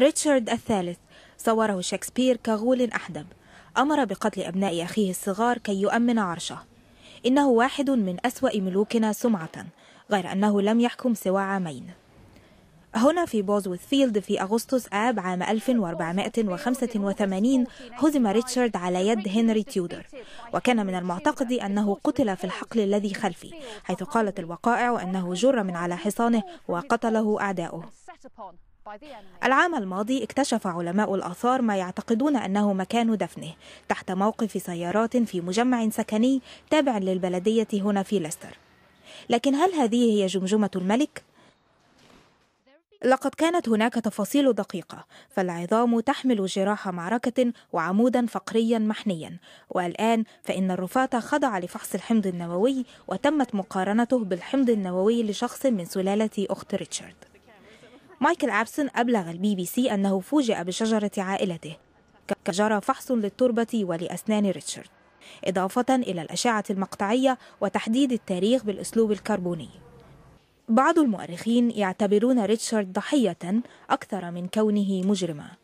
ريتشارد الثالث صوره شكسبير كغول أحدب أمر بقتل أبناء أخيه الصغار كي يؤمن عرشه إنه واحد من أسوأ ملوكنا سمعة غير أنه لم يحكم سوى عامين هنا في بوزوث فيلد في أغسطس آب عام 1485 هزم ريتشارد على يد هنري تيودر وكان من المعتقد أنه قتل في الحقل الذي خلفي حيث قالت الوقائع أنه جر من على حصانه وقتله أعداؤه العام الماضي اكتشف علماء الآثار ما يعتقدون أنه مكان دفنه تحت موقف سيارات في مجمع سكني تابع للبلدية هنا في ليستر لكن هل هذه هي جمجمة الملك؟ لقد كانت هناك تفاصيل دقيقة فالعظام تحمل جراح معركة وعمودا فقريا محنيا والآن فإن الرفات خضع لفحص الحمض النووي وتمت مقارنته بالحمض النووي لشخص من سلالة أخت ريتشارد مايكل أبسون أبلغ البي بي سي أنه فوجئ بشجرة عائلته جرى فحص للتربة ولأسنان ريتشارد إضافة إلى الأشعة المقطعية وتحديد التاريخ بالأسلوب الكربوني بعض المؤرخين يعتبرون ريتشارد ضحية أكثر من كونه مجرما